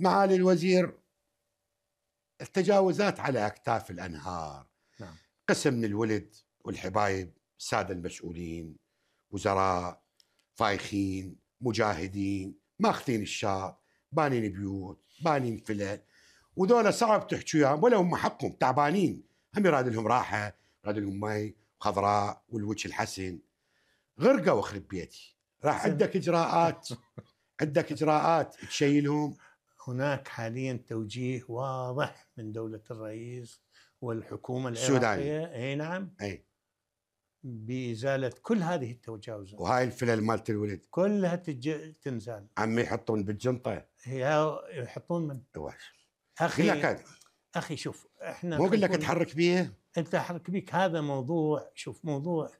معالي الوزير التجاوزات على اكتاف الانهار نعم. قسم من الولد والحبايب الساده المسؤولين وزراء فايخين مجاهدين ماخذين الشاط بانين بيوت بانين فلل وذولا صعب تحكي وياهم ولا هم حقهم تعبانين هم يراد لهم راحه يراد لهم مي وخضراء والوجه الحسن غرقه واخرب بيتي راح عندك اجراءات عندك اجراءات تشيلهم هناك حاليا توجيه واضح من دولة الرئيس والحكومة العراقية أي نعم أي بإزالة كل هذه التجاوزات وهاي الفلل مالت الولد كلها تج... تنزال عم يحطون بالجنطة هي يحطون من واش. أخي أخي شوف إحنا مو أقول لك تحرك بيه أنت تحرك بيك هذا موضوع شوف موضوع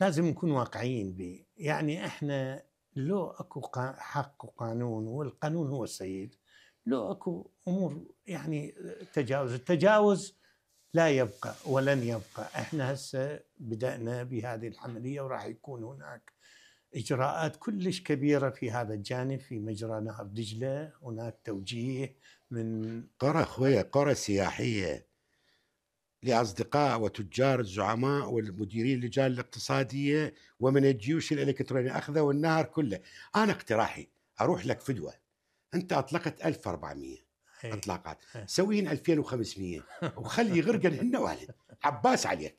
لازم نكون واقعيين به يعني إحنا لو اكو حق وقانون والقانون هو السيد لو اكو امور يعني تجاوز التجاوز لا يبقى ولن يبقى احنا هسه بدانا بهذه العمليه وراح يكون هناك اجراءات كلش كبيره في هذا الجانب في مجرى نهر دجله هناك توجيه من قرى اخويا قرى سياحيه لاصدقاء وتجار الزعماء والمديرين اللجان الاقتصاديه ومن الجيوش الالكترونيه اخذوا النهر كله انا اقتراحي اروح لك فدوه انت اطلقت 1400 إيه. اطلاقات إيه. سويهن 2500 وخلي غرقن هن والد عباس عليك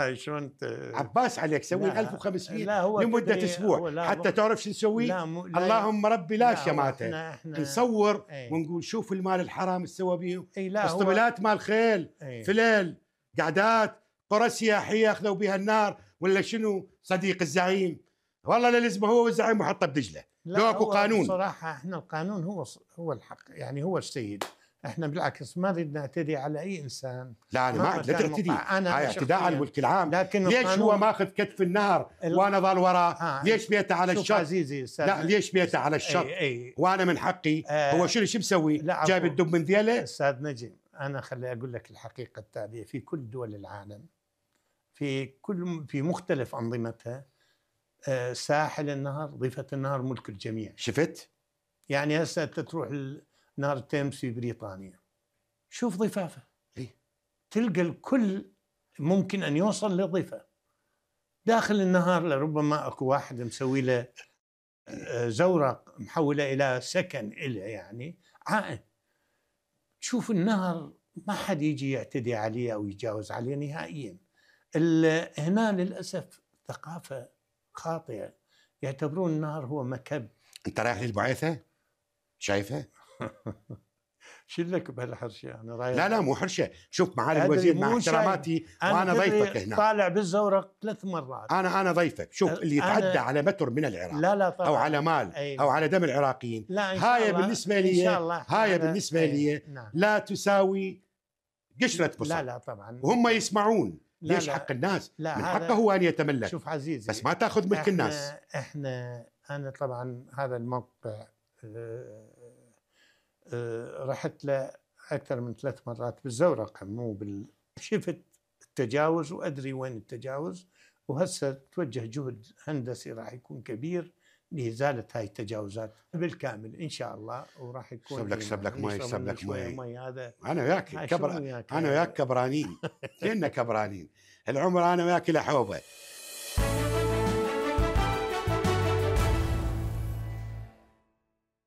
هاي شلون عباس عليك سوي 1500 لا هو لمده اسبوع هو لا حتى تعرف شو نسوي م... اللهم ربي لا, لا شماته نصور ايه ونقول شوف المال الحرام ايش سوى بيهم إيه، اسطبلات مال خيل ايه فلل قعدات قرى سياحيه اخذوا بها النار ولا شنو صديق الزعيم والله لا هو الزعيم وحطه بدجله لا هو قانون صراحة احنا القانون هو هو الحق يعني هو السيد احنا بالعكس ما بدنا نعتدي على اي انسان لا انا ما لا تعتدي انا هاي اعتداء على الملك العام لكن ليش هو ماخذ كتف النهر ال... وانا ظل وراه آه. آه، ليش بيته على الشط عزيزي لا ليش بيته على الشط أي أي. وانا من حقي آه. هو شنو شو مسوي جايب الدب من ذيله استاذ نجم انا خلي اقول لك الحقيقه التاليه في كل دول العالم في كل في مختلف انظمتها آه، ساحل النهر ضفة النهر ملك الجميع شفت؟ يعني هسه انت تروح نهر تيمس في بريطانيا شوف ضفافه إيه؟ تلقى الكل ممكن ان يوصل للضفه داخل النهر لربما اكو واحد مسوي له آه، زورق محوله الى سكن له يعني عائن تشوف النهر ما حد يجي يعتدي عليه او يتجاوز عليه نهائيا هنا للاسف ثقافه خاطئه يعتبرون النهر هو مكب انت رايح للبعيثه شايفها شو لك بهالحرشه انا رايح لا لا مو حرشه شوف معالي الوزير مع احتراماتي وانا ضيفك هنا طالع بالزورق ثلاث مرات انا انا ضيفك شوف اللي يتعدى على متر من العراق لا لا طبعا او على مال أيوة. او على دم العراقيين لا إن شاء هاي الله. بالنسبه لي إن شاء الله. هاي بالنسبه لي أيوه. لا تساوي قشره بصل لا لا طبعا وهم يسمعون لا ليش لا حق الناس لا من حقه هو ان يتملك شوف عزيزي بس ما تاخذ ملك احنا الناس احنا انا طبعا هذا الموقع آه، آه، رحت له اكثر من ثلاث مرات بالزورق مو بال شفت التجاوز وادري وين التجاوز وهسه توجه جهد هندسي راح يكون كبير لازاله هاي التجاوزات بالكامل ان شاء الله وراح يكون سب لك سب لك مي سب لك مي هذا انا وياك كبر انا وياك كبرانين كلنا كبرانين العمر انا وياك له حوبه